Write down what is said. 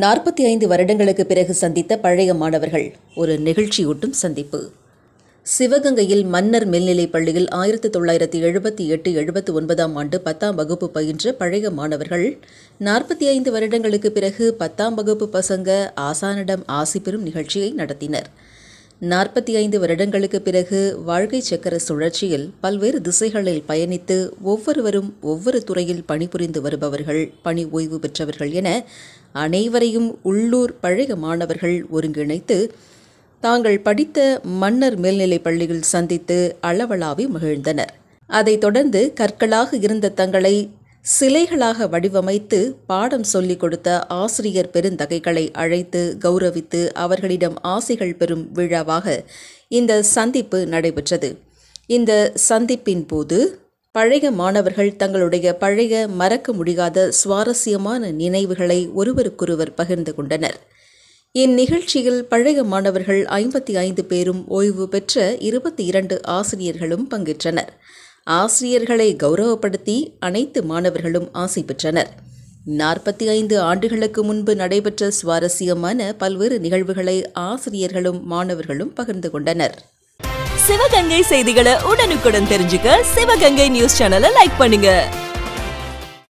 நாற்பத்தி ஐந்து வருடங்களுக்கு பிறகு சந்தித்த பழைய மாணவர்கள் ஒரு நிகழ்ச்சியூட்டும் சந்திப்பு சிவகங்கையில் மன்னர் மேல்நிலைப் பள்ளியில் ஆயிரத்தி தொள்ளாயிரத்தி எழுபத்தி எட்டு எழுபத்தி ஒன்பதாம் ஆண்டு பத்தாம் வகுப்பு பயின்ற பழைய மாணவர்கள் நாற்பத்தி ஐந்து வருடங்களுக்கு பிறகு பத்தாம் வகுப்பு பசங்க ஆசானிடம் ஆசி பெறும் நிகழ்ச்சியை நடத்தினர் நாற்பத்தி ஐந்து வருடங்களுக்கு பிறகு வாழ்க்கை சக்கர சுழற்சியில் பல்வேறு திசைகளில் பயணித்து ஒவ்வொருவரும் ஒவ்வொரு துறையில் பணிபுரிந்து வருபவர்கள் பணி ஓய்வு பெற்றவர்கள் என அனைவரையும் உள்ளூர் பழைய மாணவர்கள் ஒருங்கிணைத்து தாங்கள் படித்த மன்னர் மேல்நிலைப் பள்ளியில் சந்தித்து அளவளாவி மகிழ்ந்தனர் அதைத் தொடர்ந்து கற்களாக இருந்த தங்களை சிலைகளாக வடிவமைத்து பாடம் சொல்லிக் கொடுத்த ஆசிரியர் பெருந்தகைகளை அழைத்து கௌரவித்து அவர்களிடம் ஆசைகள் பெறும் விழாவாக இந்த சந்திப்பு நடைபெற்றது இந்த சந்திப்பின் போது பழைய மாணவர்கள் தங்களுடைய பழைய மறக்க முடியாத சுவாரஸ்யமான நினைவுகளை ஒருவருக்கொருவர் பகிர்ந்து கொண்டனர் இந்நிகழ்ச்சியில் பழைய மாணவர்கள் ஐம்பத்தி ஐந்து பேரும் ஓய்வு பெற்ற இருபத்தி இரண்டு ஆசிரியர்களும் பங்கேற்றனர் ஆசிரியர்களை கௌரவப்படுத்தி அனைத்து மாணவர்களும் ஆசை பெற்றனர் நாற்பத்தி ஐந்து ஆண்டுகளுக்கு முன்பு நடைபெற்ற சுவாரஸ்யமான பல்வேறு நிகழ்வுகளை ஆசிரியர்களும் மாணவர்களும் பகிர்ந்து கொண்டனர் சிவகங்கை செய்திகளை உடனுக்குடன் தெரிஞ்சுக்க சிவகங்கை நியூஸ் சேனலை லைக் பண்ணுங்க